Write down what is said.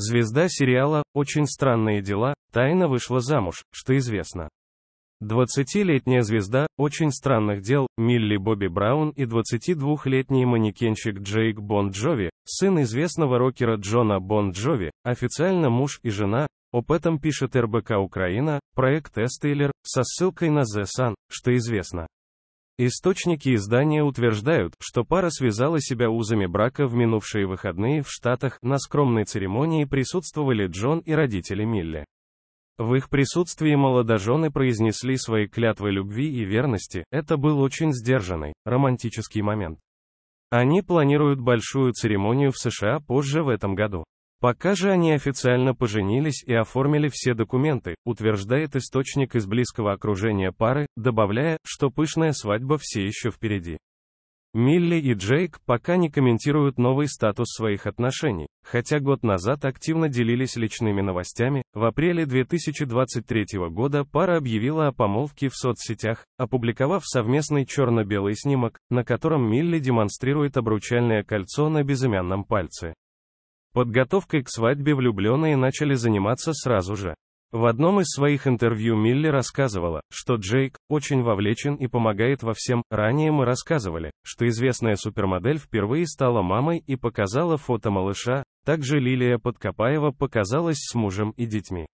Звезда сериала «Очень странные дела» тайно вышла замуж, что известно. 20-летняя звезда «Очень странных дел» Милли Бобби Браун и 22-летний манекенщик Джейк Бон Джови, сын известного рокера Джона Бон Джови, официально муж и жена, об этом пишет РБК Украина, проект Эстейлер, со ссылкой на The Sun, что известно. Источники издания утверждают, что пара связала себя узами брака в минувшие выходные в Штатах, на скромной церемонии присутствовали Джон и родители Милли. В их присутствии молодожены произнесли свои клятвы любви и верности, это был очень сдержанный, романтический момент. Они планируют большую церемонию в США позже в этом году. Пока же они официально поженились и оформили все документы, утверждает источник из близкого окружения пары, добавляя, что пышная свадьба все еще впереди. Милли и Джейк пока не комментируют новый статус своих отношений, хотя год назад активно делились личными новостями, в апреле 2023 года пара объявила о помолвке в соцсетях, опубликовав совместный черно-белый снимок, на котором Милли демонстрирует обручальное кольцо на безымянном пальце. Подготовкой к свадьбе влюбленные начали заниматься сразу же. В одном из своих интервью Милли рассказывала, что Джейк очень вовлечен и помогает во всем. Ранее мы рассказывали, что известная супермодель впервые стала мамой и показала фото малыша. Также Лилия Подкопаева показалась с мужем и детьми.